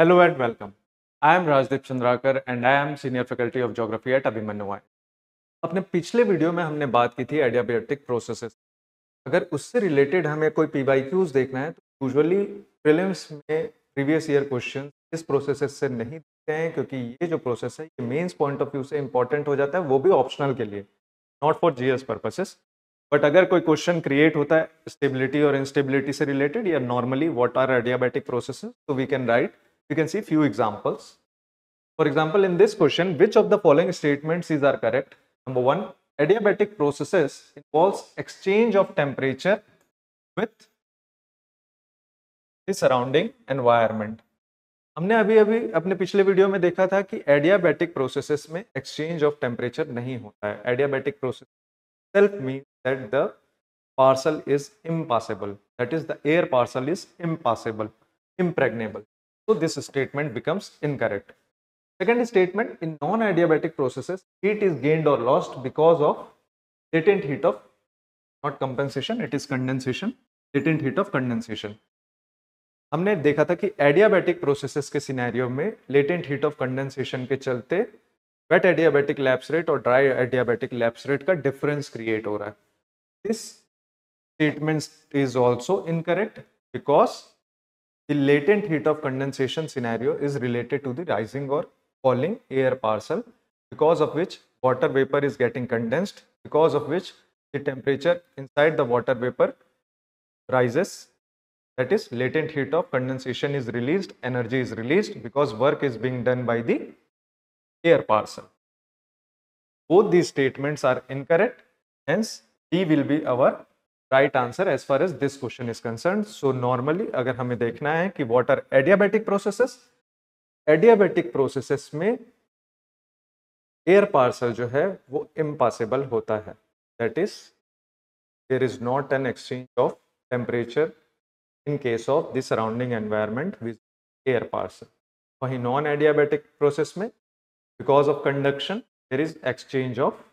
Hello and welcome. I am Rajdeep Chandrakar and I am Senior Faculty of Geography at Abhimanyu अपने पिछले video में हमने बात की थी एडियाबेटिक प्रोसेसेस अगर उससे रिलेटेड हमें कोई पी देखना है तो यूजली फिल्म में प्रीवियस ईयर क्वेश्चन इस प्रोसेसेस से नहीं देते हैं क्योंकि ये जो प्रोसेस है ये मेंस पॉइंट ऑफ व्यू से इंपॉर्टेंट हो जाता है वो भी ऑप्शनल के लिए not for G S purposes but अगर कोई क्वेश्चन क्रिएट होता है स्टेबिलिटी और इंस्टेबिलिटी से रिलेटेड या normally what are adiabatic process तो we can right you can see few examples. For example, in this question, which of the following statements is are correct? Number 1 adiabatic processes involves exchange of temperature with the surrounding environment. हमने अभी अभी अपने पिछले video में देखा था कि adiabatic processes में एक्सचेंज ऑफ टेम्परेचर नहीं होता है adiabatic process self mean that the parcel is impossible that is the air parcel is impossible impregnable So this statement becomes incorrect. Second statement, in non-adiabatic processes, heat is gained or lost because of latent heat of, not compensation, it is condensation, latent heat of condensation. हमने देखा था कि adiabatic processes के scenario में latent heat of condensation के चलते wet adiabatic lapse rate और dry adiabatic lapse rate का डिफरेंस क्रिएट हो रहा है this statement is also incorrect because The latent heat of condensation scenario is related to the rising or falling air parcel because of which water vapor is getting condensed because of which the temperature inside the water vapor rises that is latent heat of condensation is released energy is released because work is being done by the air parcel both these statements are incorrect hence d will be our right answer as far as this question is concern so normally अगर हमें देखना है कि what are adiabatic process adiabatic process में air parcel जो है वो impossible होता है that is there is not an exchange of temperature in case of the surrounding environment with air parcel वहीं नॉन एडियाबेटिक प्रोसेस में because of conduction there is exchange of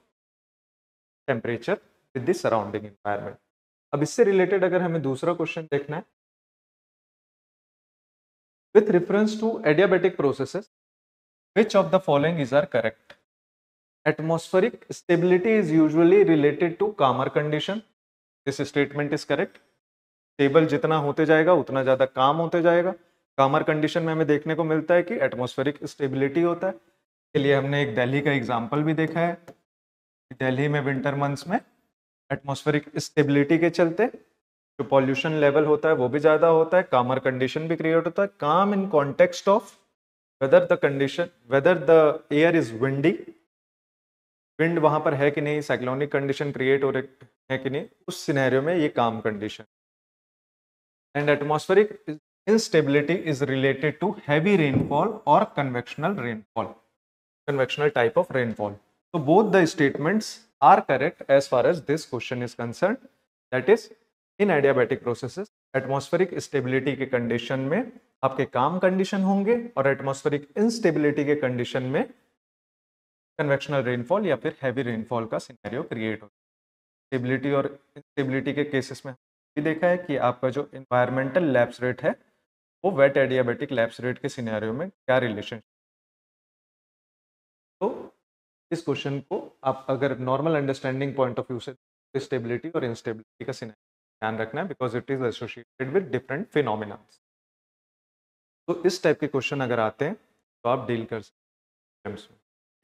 temperature with the surrounding environment अब इससे related अगर हमें दूसरा question देखना है with reference to adiabatic processes which of the following is are correct atmospheric stability is usually related to calmer condition this statement is correct stable जितना होते जाएगा उतना ज्यादा काम होते जाएगा कामर कंडीशन में हमें देखने को मिलता है कि एटमोस्फेरिक स्टेबिलिटी होता है इसके लिए हमने एक दिल्ली का एग्जाम्पल भी देखा है दिल्ली में विंटर मंथ्स में एटमोस्फेरिक स्टेबिलिटी के चलते जो पॉल्यूशन लेवल होता है वो भी ज़्यादा होता है कामर कंडीशन भी क्रिएट होता है calm in context of whether the condition whether the air is windy wind वहाँ पर है कि नहीं साइक्लोनिक कंडीशन क्रिएट हो रही है कि नहीं उस सिनेरियो में ये calm condition and atmospheric instability is related to heavy rainfall और convectional rainfall convectional type of rainfall तो both the statements are correct as far as this question is concerned that is in adiabatic processes atmospheric stability के condition में आपके calm condition होंगे और atmospheric instability के condition में convectional rainfall या फिर हैवी रेनफॉल का सिनेरियो क्रिएट होगा स्टेबिलिटी और इंस्टेबिलिटी के केसेस में ये देखा है कि आपका जो इन्वायरमेंटल लैप्स रेट है वो वेट एडियाबेटिक लैप्स रेट के सिनेरियो में क्या रिलेशन इस क्वेश्चन को आप अगर normal understanding point of view से स्टेबिलिटी और इनस्टेबिलिटी का सिनेरियो ध्यान रखना है because it is associated with different phenomena तो इस टाइप के क्वेश्चन अगर आते हैं तो आप डील कर सकते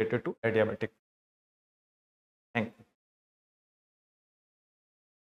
related to adiabatic thank you